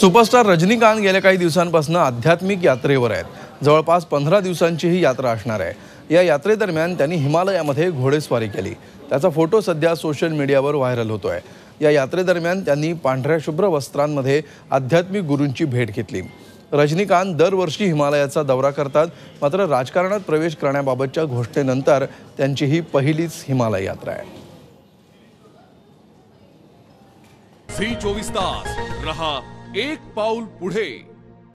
superstar Rajinikanth गेल्या काही दिवसांपासून आध्यात्मिक यात्रेवर आहेत जवळपास पंधरा दिवसांची ही यात्रा असणार आहे या यात्रेदरम्यान त्यांनी हिमालयामध्ये घोडेस्वारी केली त्याचा फोटो सध्या सोशल मीडियावर व्हायरल होतो आहे या यात्रेदरम्यान त्यांनी पांढऱ्या शुभ्र वस्त्रांमध्ये आध्यात्मिक गुरूंची भेट घेतली रजनीकांत दरवर्षी हिमालयाचा दौरा करतात मात्र राजकारणात प्रवेश करण्याबाबतच्या घोषणेनंतर त्यांची ही पहिलीच हिमालय यात्रा आहे फ्री चोवीस तास रहा एक पाउल पुढे